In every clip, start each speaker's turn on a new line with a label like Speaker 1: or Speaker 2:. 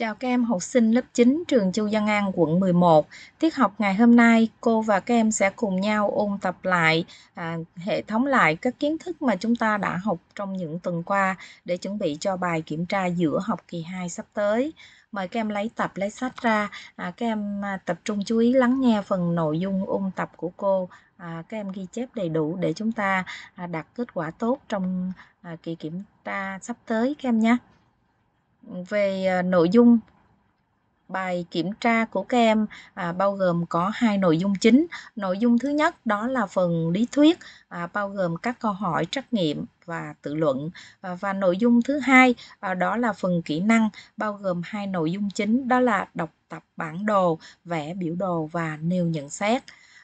Speaker 1: Chào các em học sinh lớp 9 trường Châu Văn An quận 11. Tiết học ngày hôm nay cô và các em sẽ cùng nhau ôn tập lại à, hệ thống lại các kiến thức mà chúng ta đã học trong những tuần qua để chuẩn bị cho bài kiểm tra giữa học kỳ 2 sắp tới. Mời các em lấy tập lấy sách ra, à, các em à, tập trung chú ý lắng nghe phần nội dung ôn tập của cô. À, các em ghi chép đầy đủ để chúng ta à, đạt kết quả tốt trong à, kỳ kiểm tra sắp tới các em nhé về à, nội dung bài kiểm tra của các em à, bao gồm có hai nội dung chính nội dung thứ nhất đó là phần lý thuyết à, bao gồm các câu hỏi trắc nghiệm và tự luận à, và nội dung thứ hai à, đó là phần kỹ năng bao gồm hai nội dung chính đó là đọc tập bản đồ vẽ biểu đồ và nêu nhận xét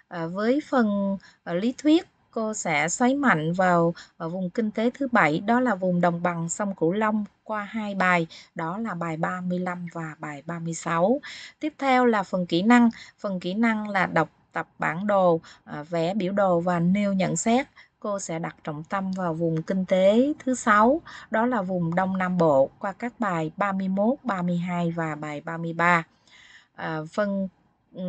Speaker 1: à, với phần à, lý thuyết cô sẽ xoáy mạnh vào ở ờ, vùng kinh tế thứ bảy đó là vùng đồng bằng sông Cửu Long qua hai bài đó là bài 35 và bài 36. Tiếp theo là phần kỹ năng, phần kỹ năng là đọc tập bản đồ, ờ, vẽ biểu đồ và nêu nhận xét. Cô sẽ đặt trọng tâm vào vùng kinh tế thứ sáu, đó là vùng Đông Nam Bộ qua các bài 31, 32 và bài 33. À, ờ, phần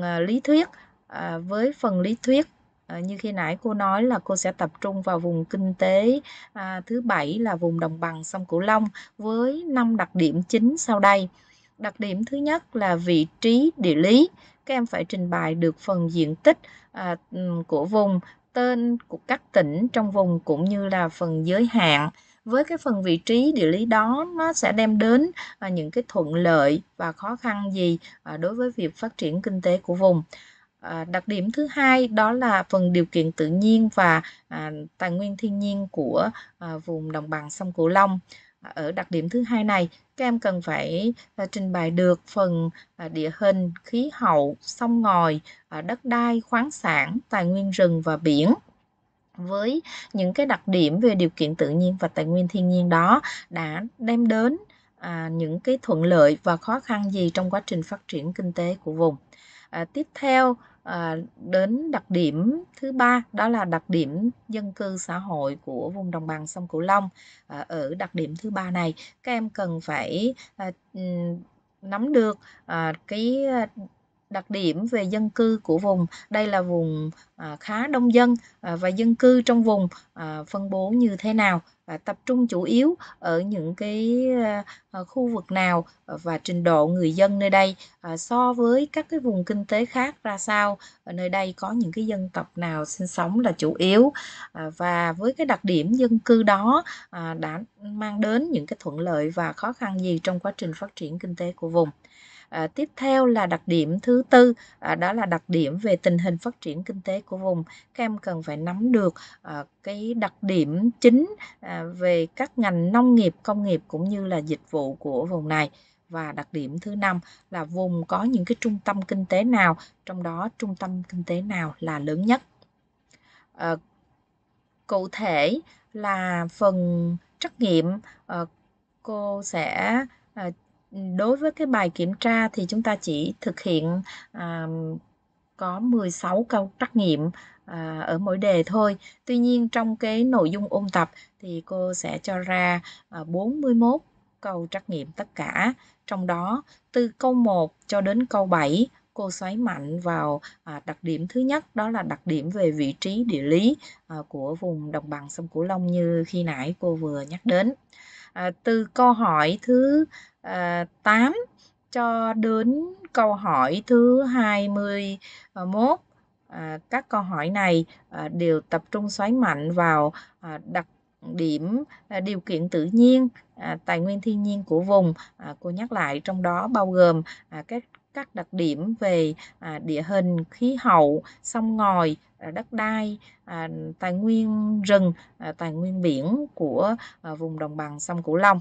Speaker 1: à, lý thuyết à, với phần lý thuyết Ờ, như khi nãy cô nói là cô sẽ tập trung vào vùng kinh tế à, thứ bảy là vùng đồng bằng sông Cửu Long với năm đặc điểm chính sau đây. Đặc điểm thứ nhất là vị trí địa lý. Các em phải trình bày được phần diện tích à, của vùng, tên của các tỉnh trong vùng cũng như là phần giới hạn với cái phần vị trí địa lý đó nó sẽ đem đến à, những cái thuận lợi và khó khăn gì à, đối với việc phát triển kinh tế của vùng À, đặc điểm thứ hai đó là phần điều kiện tự nhiên và à, tài nguyên thiên nhiên của à, vùng đồng bằng sông Cửu Long. À, ở đặc điểm thứ hai này, các em cần phải à, trình bày được phần à, địa hình, khí hậu, sông ngòi, à, đất đai, khoáng sản, tài nguyên rừng và biển với những cái đặc điểm về điều kiện tự nhiên và tài nguyên thiên nhiên đó đã đem đến à, những cái thuận lợi và khó khăn gì trong quá trình phát triển kinh tế của vùng. À, tiếp theo à, đến đặc điểm thứ ba đó là đặc điểm dân cư xã hội của vùng đồng bằng sông Cửu Long à, ở đặc điểm thứ ba này các em cần phải à, nắm được à, cái đặc điểm về dân cư của vùng đây là vùng à, khá đông dân à, và dân cư trong vùng à, phân bố như thế nào à, tập trung chủ yếu ở những cái khu vực nào và trình độ người dân nơi đây so với các cái vùng kinh tế khác ra sao ở nơi đây có những cái dân tộc nào sinh sống là chủ yếu và với cái đặc điểm dân cư đó đã mang đến những cái thuận lợi và khó khăn gì trong quá trình phát triển kinh tế của vùng à, tiếp theo là đặc điểm thứ tư à, đó là đặc điểm về tình hình phát triển kinh tế của vùng các em cần phải nắm được à, cái đặc điểm chính à, về các ngành nông nghiệp công nghiệp cũng như là dịch vụ của vùng này và đặc điểm thứ năm là vùng có những cái trung tâm kinh tế nào trong đó trung tâm kinh tế nào là lớn nhất à, cụ thể là phần trắc nghiệm à, cô sẽ à, đối với cái bài kiểm tra thì chúng ta chỉ thực hiện à, có 16 câu trắc nghiệm à, ở mỗi đề thôi. Tuy nhiên trong cái nội dung ôn tập thì cô sẽ cho ra à, 41 câu trắc nghiệm tất cả. Trong đó từ câu 1 cho đến câu 7 cô xoáy mạnh vào à, đặc điểm thứ nhất đó là đặc điểm về vị trí địa lý à, của vùng đồng bằng sông Cửu Long như khi nãy cô vừa nhắc đến. À, từ câu hỏi thứ à, 8 cho đến câu hỏi thứ 21 à, các câu hỏi này à, đều tập trung xoáy mạnh vào à, đặc điểm à, điều kiện tự nhiên à, tài nguyên thiên nhiên của vùng à, cô nhắc lại trong đó bao gồm các các đặc điểm về địa hình khí hậu sông ngòi đất đai tài nguyên rừng tài nguyên biển của vùng đồng bằng sông cửu long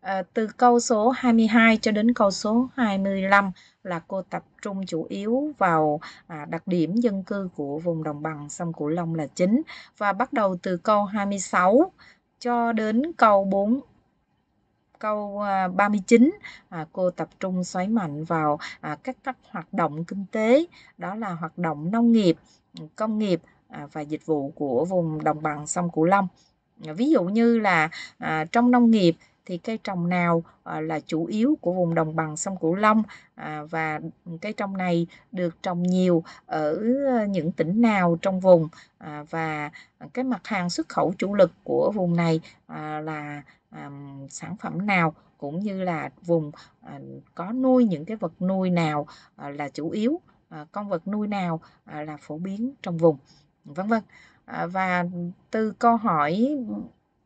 Speaker 1: Ờ, từ câu số 22 cho đến câu số 25 là cô tập trung chủ yếu vào à, đặc điểm dân cư của vùng đồng bằng sông Cửu Long là chính và bắt đầu từ câu 26 cho đến câu 4 câu 39 à, à, cô tập trung xoáy mạnh vào à, các các hoạt động kinh tế đó là hoạt động nông nghiệp công nghiệp à, và dịch vụ của vùng đồng bằng sông cửu long à, ví dụ như là à, trong nông nghiệp thì cây trồng nào ờ, là chủ yếu của vùng đồng bằng sông Cửu Long à, và cây trồng này được trồng nhiều ở ờ, những tỉnh nào trong vùng à, và cái mặt hàng xuất khẩu chủ lực của vùng này à, là sản phẩm nào cũng như là vùng có nuôi những cái vật nuôi nào là chủ yếu con vật nuôi nào là phổ biến trong vùng vân vân và từ câu hỏi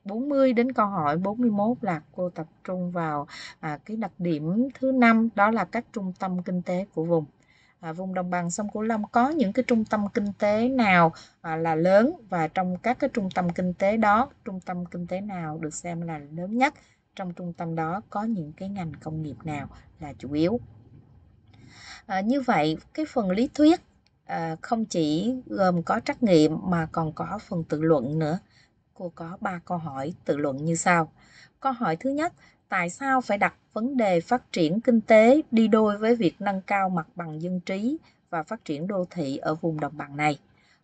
Speaker 1: 40 đến câu hỏi 41 là cô tập trung vào à, cái đặc điểm thứ năm đó là các trung tâm kinh tế của vùng à, vùng đồng bằng sông cửu long có những cái trung tâm kinh tế nào à, là lớn và trong các cái trung tâm kinh tế đó trung tâm kinh tế nào được xem là lớn nhất trong trung tâm đó có những cái ngành công nghiệp nào là chủ yếu à, như vậy cái phần lý thuyết à, không chỉ gồm có trắc nghiệm mà còn có phần tự luận nữa cô có 3 câu hỏi tự luận như sau. Câu hỏi thứ nhất, tại sao phải đặt vấn đề phát triển kinh tế đi đôi với việc nâng cao mặt bằng dân trí và phát triển đô thị ở vùng đồng bằng này?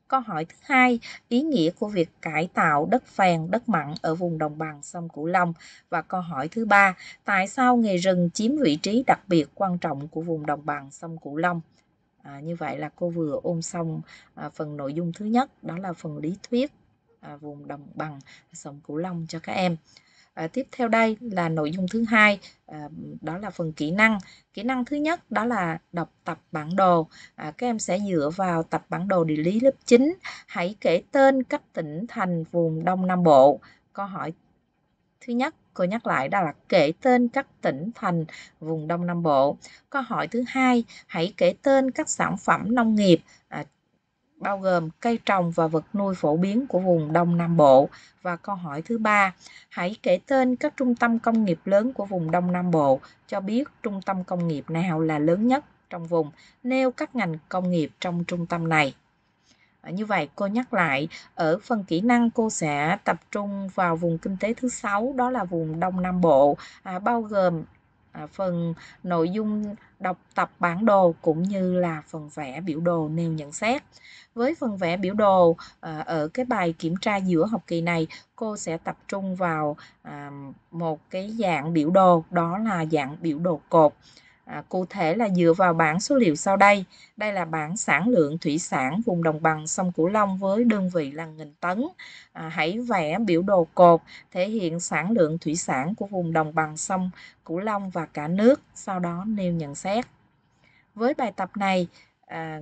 Speaker 1: Câu hỏi thứ hai, ý nghĩa của việc cải tạo đất phèn, đất mặn ở vùng đồng bằng sông Cửu Long. Và câu hỏi thứ ba, tại sao nghề rừng chiếm vị trí đặc biệt quan trọng của vùng đồng bằng sông Cửu Long? À, như vậy là cô vừa ôm xong à, phần nội dung thứ nhất, đó là phần lý thuyết À, vùng đồng bằng sông Cửu Long cho các em. À, tiếp theo đây là nội dung thứ hai à, đó là phần kỹ năng kỹ năng thứ nhất đó là đọc tập bản đồ à, các em sẽ dựa vào tập bản đồ địa lý lớp 9 hãy kể tên các tỉnh thành vùng đông nam bộ câu hỏi thứ nhất cô nhắc lại đó là kể tên các tỉnh thành vùng đông nam bộ câu hỏi thứ hai hãy kể tên các sản phẩm nông nghiệp à, bao gồm cây trồng và vật nuôi phổ biến của vùng Đông Nam Bộ. Và câu hỏi thứ ba, hãy kể tên các trung tâm công nghiệp lớn của vùng Đông Nam Bộ cho biết trung tâm công nghiệp nào là lớn nhất trong vùng, nêu các ngành công nghiệp trong trung tâm này. À, như vậy cô nhắc lại ở phần kỹ năng cô sẽ tập trung vào vùng kinh tế thứ sáu đó là vùng đông nam bộ à, bao gồm À, phần nội dung đọc tập bản đồ cũng như là phần vẽ biểu đồ nêu nhận xét. Với phần vẽ biểu đồ à, ở cái bài kiểm tra giữa học kỳ này, cô sẽ tập trung vào à, một cái dạng biểu đồ đó là dạng biểu đồ cột. À, cụ thể là dựa vào bảng số liệu sau đây. Đây là bảng sản lượng thủy sản vùng đồng bằng sông Cửu Long với đơn vị là nghìn tấn. À, hãy vẽ biểu đồ cột thể hiện sản lượng thủy sản của vùng đồng bằng sông Cửu Long và cả nước. Sau đó nêu nhận xét. Với bài tập này, à,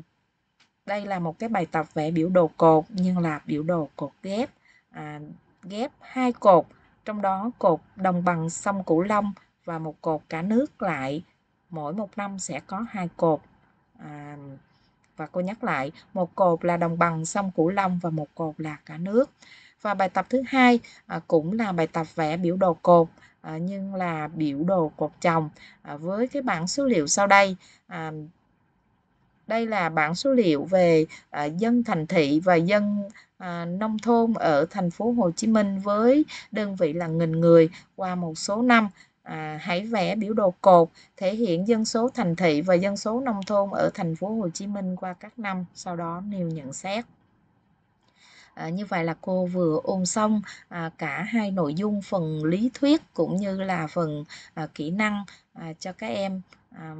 Speaker 1: đây là một cái bài tập vẽ biểu đồ cột nhưng là biểu đồ cột ghép. À, ghép hai cột, trong đó cột đồng bằng sông Cửu Long và một cột cả nước lại mỗi một năm sẽ có hai cột à, và cô nhắc lại một cột là đồng bằng sông cửu long và một cột là cả nước và bài tập thứ hai à, cũng là bài tập vẽ biểu đồ cột à, nhưng là biểu đồ cột chồng à, với cái bảng số liệu sau đây à, đây là bảng số liệu về à, dân thành thị và dân à, nông thôn ở thành phố Hồ Chí Minh với đơn vị là nghìn người qua một số năm à, hãy vẽ biểu đồ cột thể hiện dân số thành thị và dân số nông thôn ở thành phố Hồ Chí Minh qua các năm, sau đó nêu nhận xét. À, như vậy là cô vừa ôn xong à, cả hai nội dung phần lý thuyết cũng như là phần à, kỹ năng à, cho các em à,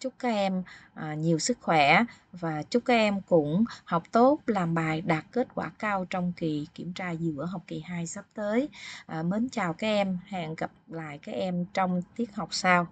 Speaker 1: chúc các em à, nhiều sức khỏe và chúc các em cũng học tốt làm bài đạt kết quả cao trong kỳ kiểm tra giữa học kỳ 2 sắp tới à, mến chào các em hẹn gặp lại các em trong tiết học sau